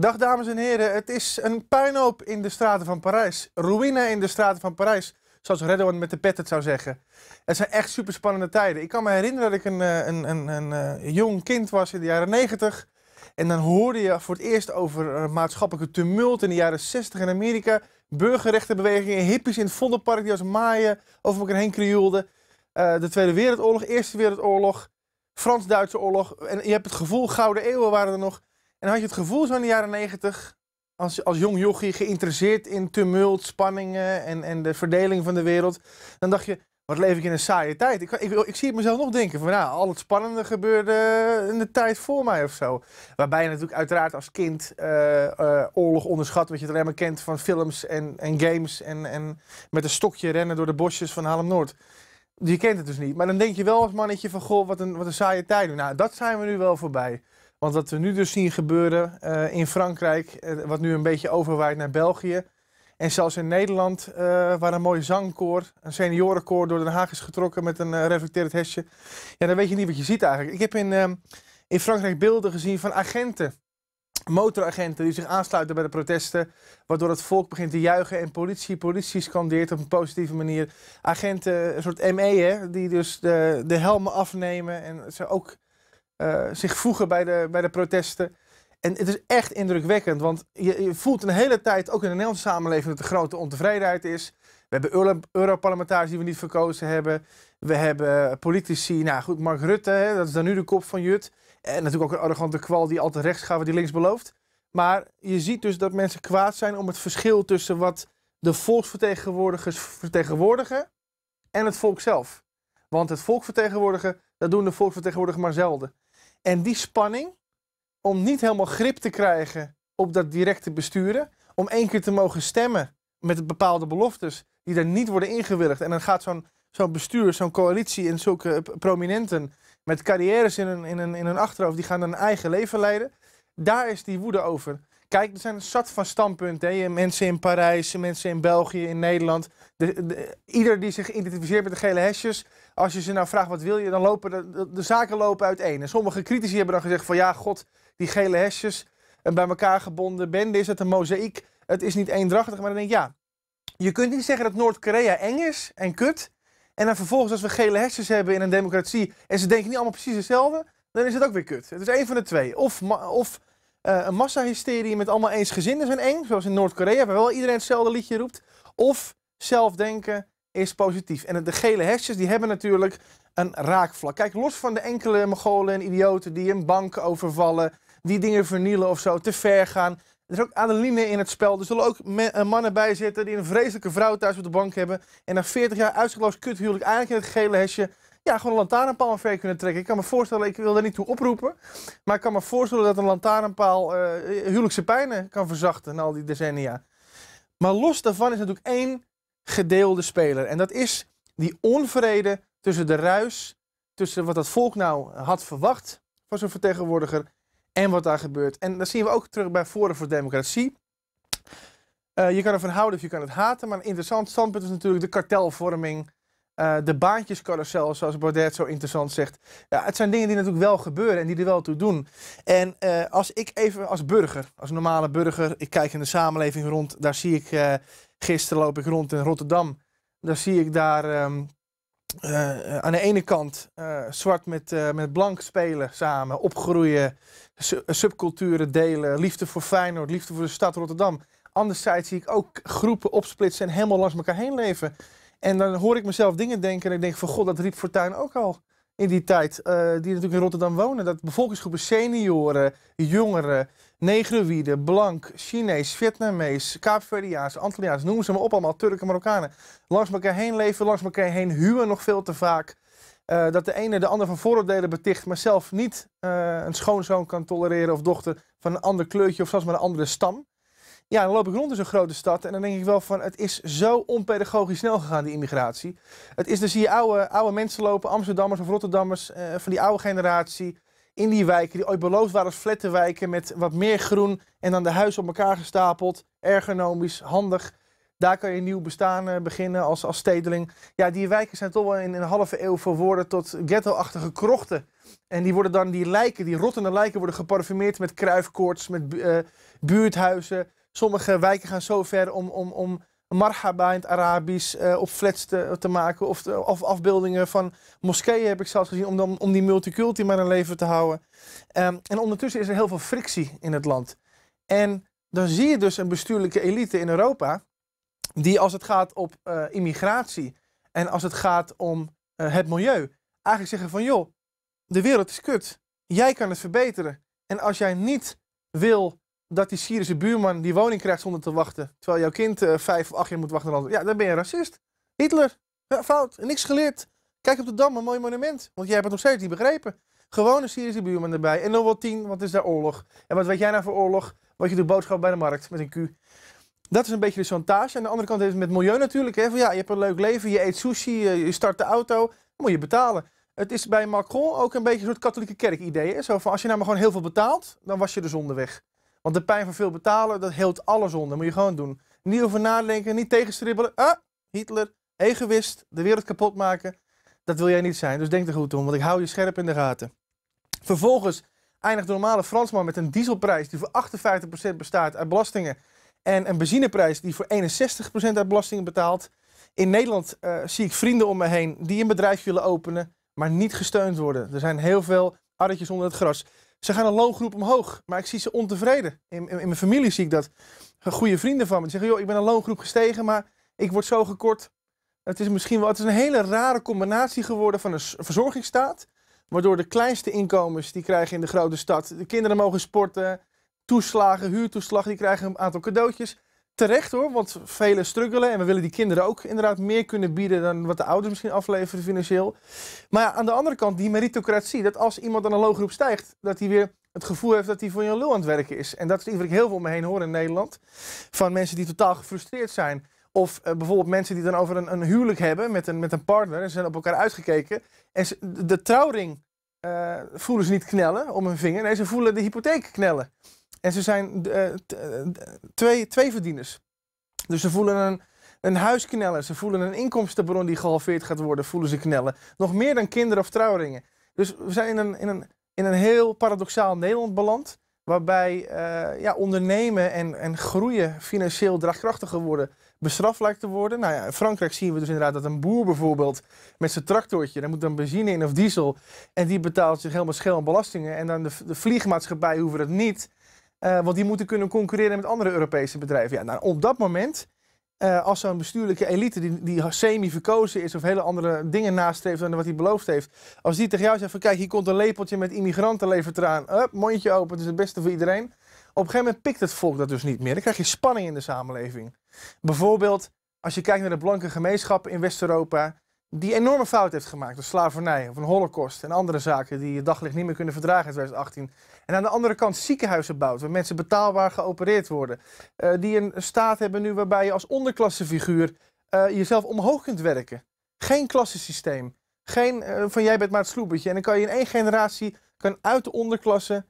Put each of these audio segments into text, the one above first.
Dag dames en heren, het is een puinhoop in de straten van Parijs. Ruïne in de straten van Parijs, zoals Redouan met de pet het zou zeggen. Het zijn echt super spannende tijden. Ik kan me herinneren dat ik een, eh, een, een, een eh, jong kind was in de jaren 90. En dan hoorde je voor het eerst over eh, maatschappelijke tumult in de jaren 60 in Amerika. Burgerrechtenbewegingen, hippies in het Vondelpark die als maaien over elkaar heen krioelden. de Tweede Wereldoorlog, Eerste Wereldoorlog, Frans-Duitse oorlog. En je hebt het gevoel, gouden eeuwen waren er nog. En had je het gevoel zo in de jaren negentig, als, als jong jochie geïnteresseerd in tumult, spanningen en, en de verdeling van de wereld, dan dacht je, wat leef ik in een saaie tijd. Ik, ik, ik zie het mezelf nog denken van, nou, al het spannende gebeurde in de tijd voor mij of zo. Waarbij je natuurlijk uiteraard als kind eh, eh, oorlog onderschat, wat je er helemaal kent van films en, en games en, en met een stokje rennen door de bosjes van Halem Noord. Je kent het dus niet. Maar dan denk je wel als mannetje van, goh, wat een, wat een saaie tijd. Nou, dat zijn we nu wel voorbij. Want wat we nu dus zien gebeuren eh, in Frankrijk, eh, wat nu een beetje overwaait naar België. En zelfs in Nederland, eh, waar een mooi zangkoor, een seniorenkoor door Den Haag is getrokken met een reflecterend hesje. Ja, dan weet je niet wat je ziet eigenlijk. Ik heb in, ehm, in Frankrijk beelden gezien van agenten, motoragenten die zich aansluiten bij de protesten. Waardoor het volk begint te juichen en politie, politie scandeert op een positieve manier. Agenten, een soort ME, hè, die dus de, de helmen afnemen en ze ook eh, zich voegen bij de, bij de protesten. En het is echt indrukwekkend, want je, je voelt een hele tijd, ook in de Nederlandse samenleving, dat er grote ontevredenheid is. We hebben Europarlementariërs die we niet verkozen hebben. We hebben politici, nou goed, Mark Rutte, hè, dat is dan nu de kop van Jut. En natuurlijk ook een arrogante kwal die altijd rechts gaat, wat die links belooft. Maar je ziet dus dat mensen kwaad zijn om het verschil tussen wat de volksvertegenwoordigers vertegenwoordigen en het volk zelf. Want het volk vertegenwoordigen, dat doen de volksvertegenwoordigers maar zelden. En die spanning, om niet helemaal grip te krijgen op dat directe besturen, om één keer te mogen stemmen met bepaalde beloftes die er niet worden ingewilligd. En dan gaat zo'n zo'n bestuur, zo'n coalitie en zulke prominenten met carrières in hun, in, in hun achterhoofd, die gaan hun eigen leven leiden. Daar is die woede over. Kijk, er zijn een zat van standpunten. Hè. Mensen in Parijs, mensen in België, in Nederland. De, ieder die zich identificeert met de gele hesjes. Als je ze nou vraagt wat wil je, dan lopen de, de, zaken lopen uiteen. En sommige critici hebben dan gezegd van ja, god, die gele hesjes. En bij elkaar gebonden bende is het een mozaïek. Het is niet eendrachtig, maar dan denk ik ja. Je kunt niet zeggen dat Noord-Korea eng is en kut. En dan vervolgens als we gele hesjes hebben in een democratie en ze denken niet allemaal precies hetzelfde dan is het ook weer kut. Het is één van de twee. Of, of uh, een massahysterie met allemaal eensgezinden zijn eng, zoals in Noord-Korea, waar wel iedereen hetzelfde liedje roept. Of zelfdenken is positief. En de gele hesjes die hebben natuurlijk een raakvlak. Kijk, los van de enkele Mongolen en idioten die een bank overvallen, die dingen vernielen of zo, te ver gaan. Er is ook adeline in het spel. Er zullen ook eh, mannen bij zitten die een vreselijke vrouw thuis op de bank hebben. En na 40 jaar uitzichtloos kuthuwelijk eigenlijk in het gele hesje ja, gewoon een lantaarnpaal ver kunnen trekken. Ik kan me voorstellen, ik wil daar niet toe oproepen, maar ik kan me voorstellen dat een lantaarnpaal uh, huwelijkse pijnen kan verzachten na al die decennia. Maar los daarvan is natuurlijk één gedeelde speler. En dat is die onvrede tussen de ruis, tussen wat dat volk nou had verwacht van zo'n vertegenwoordiger en wat daar gebeurt. En dat zien we ook terug bij Forum voor Democratie. Eh, je kan ervan houden of je kan het haten, maar een interessant standpunt is natuurlijk de kartelvorming uh, de baantjescarousel, zoals Baudet zo interessant zegt. Ja, het zijn dingen die natuurlijk wel gebeuren en die er wel toe doen. En eh, als ik even als burger, als normale burger, ik kijk in de samenleving rond, daar zie ik, eh, gisteren loop ik rond in Rotterdam, daar zie ik daar ehm, aan de ene kant zwart met, met blank spelen samen, opgroeien, subculturen delen, liefde voor Feyenoord, liefde voor de stad Rotterdam. Anderzijds zie ik ook groepen opsplitsen en helemaal langs elkaar heen leven. En dan hoor ik mezelf dingen denken en ik denk van god, dat riep Fortuin ook al in die tijd. Eh, die natuurlijk in Rotterdam wonen. Dat bevolkingsgroepen senioren, jongeren, negroïden, blank, Chinees, Vietnamees, Kaapverdiaans, Antilliaans, noem ze maar op allemaal, Turken, Marokkanen. Langs elkaar heen leven, langs elkaar heen huwen nog veel te vaak. Eh, dat de ene de ander van vooroordelen beticht, maar zelf niet uh, een schoonzoon kan tolereren of dochter van een ander kleurtje of zelfs maar een andere stam. Ja, dan loop ik rond in zo'n grote stad en dan denk ik wel van het is zo onpedagogisch snel gegaan, die immigratie. Het is, dan zie je oude, oude mensen lopen, Amsterdammers of Rotterdammers, eh, van die oude generatie, in die wijken die ooit beloofd waren als flattenwijken met wat meer groen en dan de huizen op elkaar gestapeld, ergonomisch, handig. Daar kan je een nieuw bestaan eh, beginnen als, als stedeling. Ja, die wijken zijn toch wel in, een halve eeuw verwoorden tot ghetto-achtige krochten. En die worden dan, die lijken, die rottende lijken worden geparfumeerd met kruifkoorts, met eh, buurthuizen, Sommige wijken gaan zo ver om, om, om marhaba in het Arabisch eh, op flats te, te maken. Of, eh, of, afbeeldingen van moskeeën heb ik zelfs gezien om, dan, om die multiculturele maar in leven te houden. Ehm, en ondertussen is er heel veel frictie in het land. En dan zie je dus een bestuurlijke elite in Europa die als het gaat op eh, immigratie en als het gaat om het milieu eigenlijk zeggen van joh, de wereld is kut. Jij kan het verbeteren. En als jij niet wil dat die Syrische buurman die woning krijgt zonder te wachten. Terwijl jouw kind uh, vijf of acht jaar moet wachten. Ja, dan ben je racist. Hitler, ja, fout, niks geleerd. Kijk op de Dam, een mooi monument. Want jij hebt het nog steeds niet begrepen. Gewone Syrische buurman erbij. En dan wel tien, Wat is daar oorlog. En wat weet jij nou voor oorlog? Wat je doet boodschap bij de markt met een Q. Dat is een beetje de chantage. Aan de andere kant is het met milieu natuurlijk. Hè? Van, ja, je hebt een leuk leven, je eet sushi, eh, je start de auto. moet je betalen. Het is bij Macron ook een beetje een soort katholieke kerk idee. Hè? Zo van, als je nou maar gewoon heel veel betaalt, dan was je de dus zonde weg. Want de pijn van veel betalen, dat heelt alles onder. Moet je gewoon doen. Niet over nadenken, niet tegenstribbelen. Ah, Hitler, egoïst, de wereld kapot maken. Dat wil jij niet zijn, dus denk er goed om, want ik hou je scherp in de gaten. Vervolgens eindigt de normale Fransman met een dieselprijs die voor 58% bestaat uit belastingen. En een benzineprijs die voor 61% uit belastingen betaalt. In Nederland eh, zie ik vrienden om me heen die een bedrijf willen openen, maar niet gesteund worden. Er zijn heel veel arretjes onder het gras. Ze gaan een loongroep omhoog, maar ik zie ze ontevreden. In, in, mijn familie zie ik dat. Goede vrienden van me zeggen, joh, ik ben een loongroep gestegen, maar ik word zo gekort. Het is misschien wel, het is een hele rare combinatie geworden van een verzorgingsstaat, waardoor de kleinste inkomens die krijgen in de grote stad, de kinderen mogen sporten, toeslagen, huurtoeslag, die krijgen een aantal cadeautjes terecht hoor, want velen struggelen en we willen die kinderen ook inderdaad meer kunnen bieden dan wat de ouders misschien afleveren financieel. Maar ja, aan de andere kant, die meritocratie, dat als iemand aan een loongroep stijgt, dat hij weer het gevoel heeft dat hij voor je lul aan het werken is. En dat is iets wat ik heel veel om me heen hoor in Nederland, van mensen die totaal gefrustreerd zijn. Of eh, bijvoorbeeld mensen die dan over een, een, huwelijk hebben met een, met een partner en ze zijn op elkaar uitgekeken. En de trouwring eh, voelen ze niet knellen om hun vinger, nee, ze voelen de hypotheek knellen. En ze zijn eh, eh, twee, twee verdieners. Dus ze voelen een, een huis Ze voelen een inkomstenbron die gehalveerd gaat worden, voelen ze knellen. Nog meer dan kinderen of trouwringen. Dus we zijn in een, in een, in een heel paradoxaal Nederland beland. Waarbij eh, ja, ondernemen en, en groeien financieel draagkrachtiger worden, bestraft lijkt te worden. Nou ja, in Frankrijk zien we dus inderdaad dat een boer bijvoorbeeld met zijn tractortje, daar moet dan benzine in of diesel. En die betaalt zich helemaal schel aan belastingen. En dan de, de vliegmaatschappij hoeven dat niet. Eh, want die moeten kunnen concurreren met andere Europese bedrijven. Ja, nou, op dat moment, eh, als zo'n bestuurlijke elite die, die semi-verkozen is of hele andere dingen nastreeft dan wat hij beloofd heeft. Als die tegen jou zegt van kijk, hier komt een lepeltje met immigranten levert eraan. Hup, mondje open, het is het beste voor iedereen. Op een gegeven moment pikt het volk dat dus niet meer. Dan krijg je spanning in de samenleving. Bijvoorbeeld als je kijkt naar de blanke gemeenschappen in West-Europa die enorme fout heeft gemaakt, de slavernij of een holocaust en andere zaken die je daglicht niet meer kunnen verdragen in 2018. En aan de andere kant ziekenhuizen bouwt, waar mensen betaalbaar geopereerd worden. Eh, die een staat hebben nu waarbij je als onderklassefiguur eh, jezelf omhoog kunt werken. Geen klassensysteem. Geen eh, van jij bent maar het En dan kan je in één generatie, kan uit de onderklasse,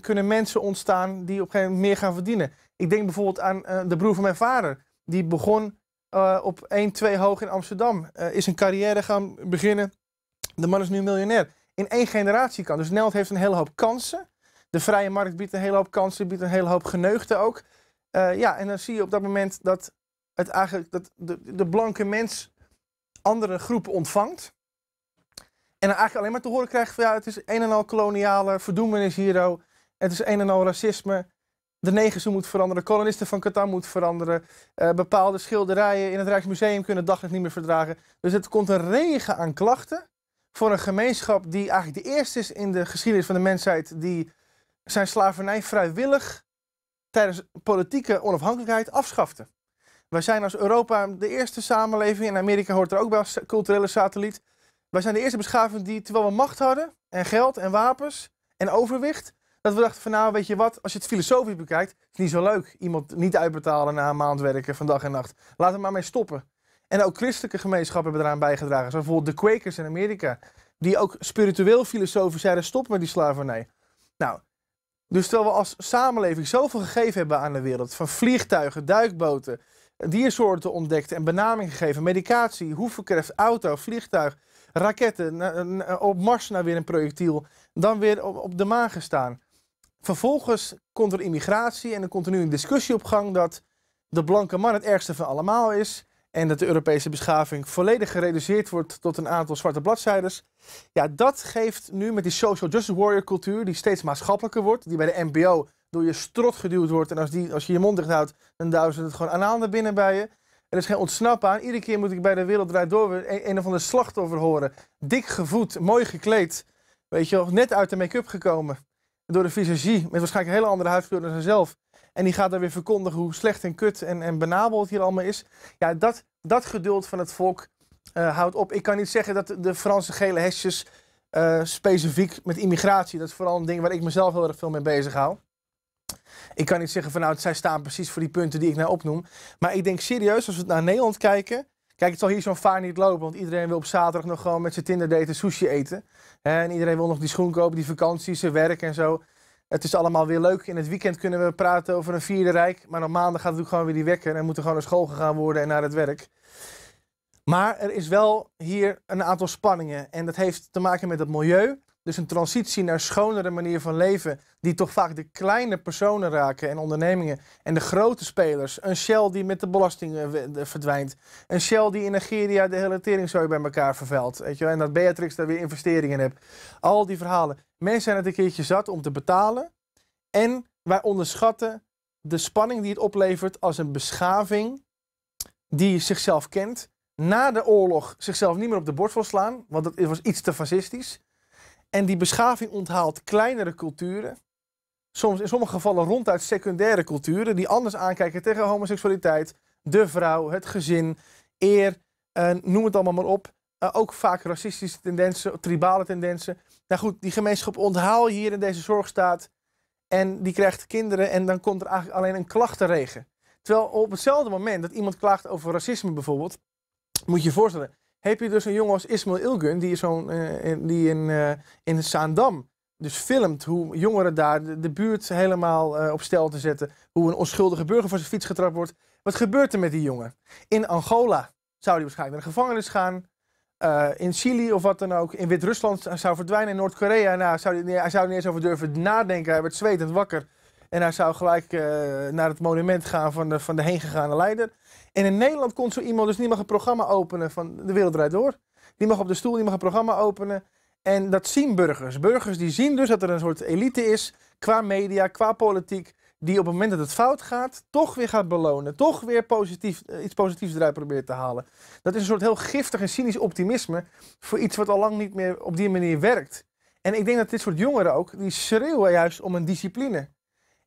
kunnen mensen ontstaan die op een gegeven moment meer gaan verdienen. Ik denk bijvoorbeeld aan de broer van mijn vader. Die begon eh, op 1-2 hoog in Amsterdam. Eh, is een carrière gaan beginnen. De man is nu miljonair. In één generatie kan. Dus Nederland heeft een hele hoop kansen. De vrije markt biedt een hele hoop kansen, biedt een hele hoop geneugten ook. Eh, ja, en dan zie je op dat moment dat, het eigenlijk, dat de, de blanke mens andere groepen ontvangt. En dan eigenlijk alleen maar te horen krijgt van ja, het is een en al koloniale verdoemenis hier. Oh. Het is een en al racisme de negerzoen moet veranderen, kolonisten van Qatar moet veranderen. Eh, bepaalde schilderijen in het Rijksmuseum kunnen daglicht niet meer verdragen. Dus het komt een regen aan klachten voor een gemeenschap die eigenlijk de eerste is in de geschiedenis van de mensheid die zijn slavernij vrijwillig tijdens politieke onafhankelijkheid afschafte. Wij zijn als Europa de eerste samenleving, en Amerika hoort er ook bij als culturele satelliet. Wij zijn de eerste beschaving die, terwijl we macht hadden en geld en wapens en overwicht, dat we dachten van nou, weet je wat, als je het filosofisch bekijkt, is het niet zo leuk. Iemand niet uitbetalen na een maand werken van dag en nacht. Laten we maar mee stoppen. En ook christelijke gemeenschappen hebben eraan bijgedragen. Zoals bijvoorbeeld de Quakers in Amerika. Die ook spiritueel filosofisch zeiden stop met die slavernij. Nou, dus terwijl we als samenleving zoveel gegeven hebben aan de wereld. Van vliegtuigen, duikboten, diersoorten ontdekt en benaming gegeven. Medicatie, hoeverkreft, auto, vliegtuig, raketten. op Mars naar nou weer een projectiel. Dan weer op de maan gestaan. Vervolgens komt er immigratie en er komt nu een discussie op gang dat de blanke man het ergste van allemaal is. En dat de Europese beschaving volledig gereduceerd wordt tot een aantal zwarte bladzijders. Ja, dat geeft nu met die social justice warrior cultuur, die steeds maatschappelijker wordt, die bij de MBO door je strot geduwd wordt. En als, die, als je je mond dicht houdt, dan duwen ze het gewoon aan handen binnen bij je. Er is geen ontsnappen aan. Iedere keer moet ik bij de wereld door een, een of ander slachtoffer horen. Dik gevoed, mooi gekleed. Weet je net uit de make-up gekomen door de visagie met waarschijnlijk een hele andere huidskleur dan zelf. En die gaat dan weer verkondigen hoe slecht en kut en, en het hier allemaal is. Ja, dat, dat geduld van het volk eh, houdt op. Ik kan niet zeggen dat de Franse gele hesjes eh, specifiek met immigratie, dat is vooral een ding waar ik mezelf heel erg veel mee bezig hou. Ik kan niet zeggen van nou, zij staan precies voor die punten die ik nou opnoem. Maar ik denk serieus, als we naar Nederland kijken, Kijk, het zal hier zo'n vaar niet lopen, want iedereen wil op zaterdag nog gewoon met zijn Tinder-daten sushi eten. En iedereen wil nog die schoen kopen, die vakantie, zijn werk en zo. Het is allemaal weer leuk. In het weekend kunnen we praten over een vierde rijk. Maar op maandag gaat het ook gewoon weer die wekker en moeten gewoon naar school gegaan worden en naar het werk. Maar er is wel hier een aantal spanningen. En dat heeft te maken met het milieu. Dus een transitie naar schonere manier van leven, die toch vaak de kleine personen raken en ondernemingen en de grote spelers. Een Shell die met de belasting verdwijnt. Een Shell die in Nigeria de hele teringzooi bij elkaar vervuilt. Weet je wel? En dat Beatrix daar weer investeringen in hebt. Al die verhalen. Mensen zijn het een keertje zat om te betalen. En wij onderschatten de spanning die het oplevert als een beschaving die zichzelf kent. Na de oorlog zichzelf niet meer op de bord wil slaan, want dat was iets te fascistisch. En die beschaving onthaalt kleinere culturen, soms in sommige gevallen ronduit secundaire culturen, die anders aankijken tegen homoseksualiteit, de vrouw, het gezin, eer, eh, noem het allemaal maar op. Eh, ook vaak racistische tendensen, tribale tendensen. Nou goed, die gemeenschap onthaal je hier in deze zorgstaat. En die krijgt kinderen en dan komt er eigenlijk alleen een klachtenregen. Terwijl op hetzelfde moment dat iemand klaagt over racisme bijvoorbeeld, moet je je voorstellen, heb je dus een jongen als Ismail Ilgun, die, zo'n, eh, die in, uh, in Zaandam dus filmt hoe jongeren daar de, buurt helemaal eh, op stel te zetten. Hoe een onschuldige burger voor zijn fiets getrapt wordt. Wat gebeurt er met die jongen? In Angola zou hij waarschijnlijk naar de gevangenis gaan. in Chili of wat dan ook. In Wit-Rusland zou verdwijnen. In Noord-Korea. Nou, zou hij zou er niet eens over durven nadenken. Hij werd zwetend wakker. En hij zou gelijk naar het monument gaan van de, van de heengegaane leider. En in Nederland kon zo iemand dus niet mag een programma openen van De Wereld Draait Door. Die mag op de stoel, die mag een programma openen. En dat zien burgers. Burgers die zien dus dat er een soort elite is qua media, qua politiek. Die op het moment dat het fout gaat, toch weer gaat belonen. Toch weer positief, eh, iets positiefs eruit probeert te halen. Dat is een soort heel giftig en cynisch optimisme voor iets wat al lang niet meer op die manier werkt. En ik denk dat dit soort jongeren ook, die schreeuwen juist om een discipline.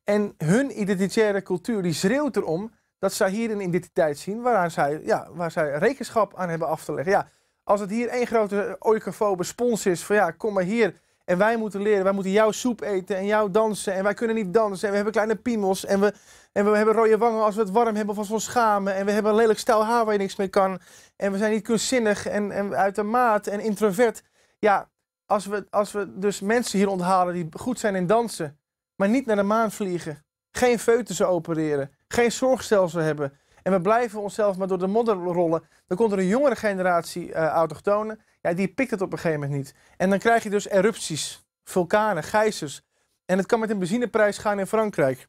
En hun identitaire cultuur, die schreeuwt erom dat zij hier een identiteit zien waar zij, ja, waar zij rekenschap aan hebben af te leggen. Ja, als het hier één grote oikofobe spons is van ja, kom maar hier en wij moeten leren, wij moeten jouw soep eten en jouw dansen en wij kunnen niet dansen en we hebben kleine piemels en we, en we hebben rode wangen als we het warm hebben of als we ons schamen en we hebben een lelijk stijl haar waar je niks mee kan en we zijn niet kunstzinnig en, en uit de maat en introvert. Ja, als we, als we dus mensen hier onthalen die goed zijn in dansen, maar niet naar de maan vliegen, geen feutussen opereren, geen zorgstelsel hebben en we blijven onszelf maar door de modder rollen, dan komt er een jongere generatie uh, autochtonen, ja, die pikt het op een gegeven moment niet. En dan krijg je dus erupties, vulkanen, gijzers. En het kan met een benzineprijs gaan in Frankrijk.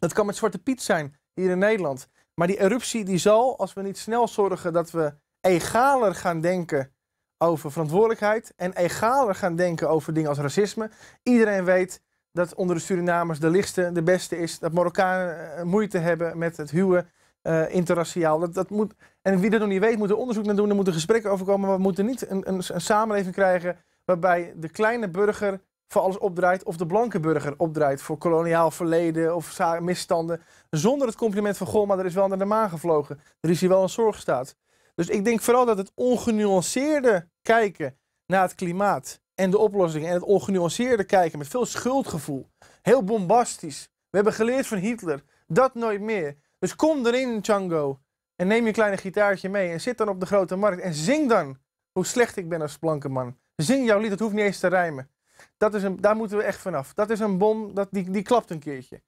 Het kan met Zwarte Piet zijn hier in Nederland. Maar die eruptie die zal, als we niet snel zorgen dat we egaler gaan denken over verantwoordelijkheid en egaler gaan denken over dingen als racisme. Iedereen weet, dat onder de Surinamers de lichtste, de beste is. Dat Marokkanen eh, moeite hebben met het huwen eh, interraciaal. Dat, dat moet, en wie dat nog niet weet, moet er onderzoek naar doen. Er moeten gesprekken over komen. Maar we moeten niet een, een, samenleving krijgen waarbij de kleine burger voor alles opdraait of de blanke burger opdraait voor koloniaal verleden of misstanden. Zonder het compliment van goh, maar er is wel naar de maan gevlogen. Er is hier wel een zorgstaat. Dus ik denk vooral dat het ongenuanceerde kijken naar het klimaat en de oplossing en het ongenuanceerde kijken met veel schuldgevoel. Heel bombastisch. We hebben geleerd van Hitler. Dat nooit meer. Dus kom erin, Django. En neem je kleine gitaartje mee en zit dan op de grote markt en zing dan hoe slecht ik ben als blanke man. Zing jouw lied, dat hoeft niet eens te rijmen. Dat is een, daar moeten we echt vanaf. Dat is een bom, dat, die, die klapt een keertje.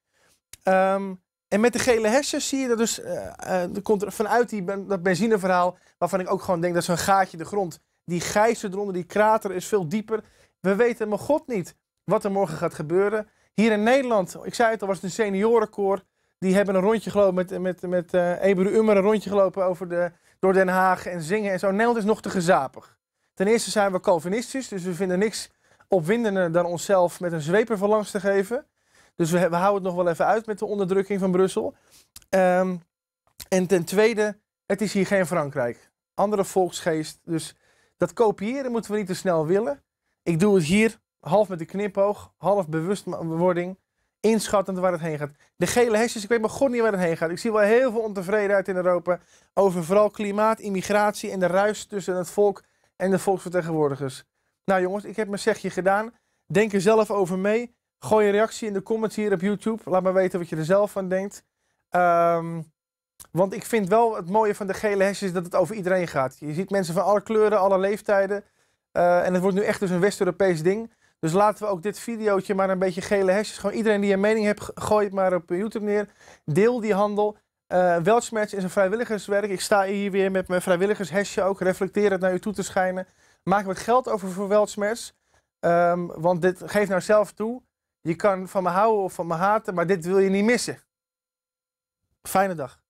Ehm, en met de gele hersen zie je dat dus, eh, eh, komt er vanuit die, dat benzineverhaal, waarvan ik ook gewoon denk dat zo'n gaatje de grond die gijzer eronder, die krater is veel dieper. We weten maar god niet wat er morgen gaat gebeuren. Hier in Nederland, ik zei het al, was een seniorenkoor. Die hebben een rondje gelopen met, met, met uh, Eberu een rondje gelopen over de, door Den Haag en zingen en zo. Nederland is nog te gezapig. Ten eerste zijn we Calvinistisch, dus we vinden niks opwindender dan onszelf met een zweper van langs te geven. Dus we, we, houden het nog wel even uit met de onderdrukking van Brussel. Ehm, en ten tweede, het is hier geen Frankrijk. Andere volksgeest. Dus dat kopiëren moeten we niet te snel willen. Ik doe het hier half met de knipoog, half bewustwording, inschattend waar het heen gaat. De gele hesjes, ik weet maar god niet waar het heen gaat. Ik zie wel heel veel ontevredenheid in Europa over vooral klimaat, immigratie en de ruis tussen het volk en de volksvertegenwoordigers. Nou jongens, ik heb mijn zegje gedaan. Denk er zelf over mee. Gooi een reactie in de comments hier op YouTube. Laat me weten wat je er zelf van denkt. Ehm, want ik vind wel het mooie van de gele hesjes dat het over iedereen gaat. Je ziet mensen van alle kleuren, alle leeftijden. Eh, en het wordt nu echt dus een West-Europees ding. Dus laten we ook dit videootje maar een beetje gele hesjes. Gewoon iedereen die een mening hebt, gooi het maar op YouTube neer. Deel die handel. Uh, is een vrijwilligerswerk. Ik sta hier weer met mijn vrijwilligershesje ook. Reflecteer het naar u toe te schijnen. Maak wat geld over voor Weltschmerz. Ehm, want dit geeft nou zelf toe. Je kan van me houden of van me haten, maar dit wil je niet missen. Fijne dag.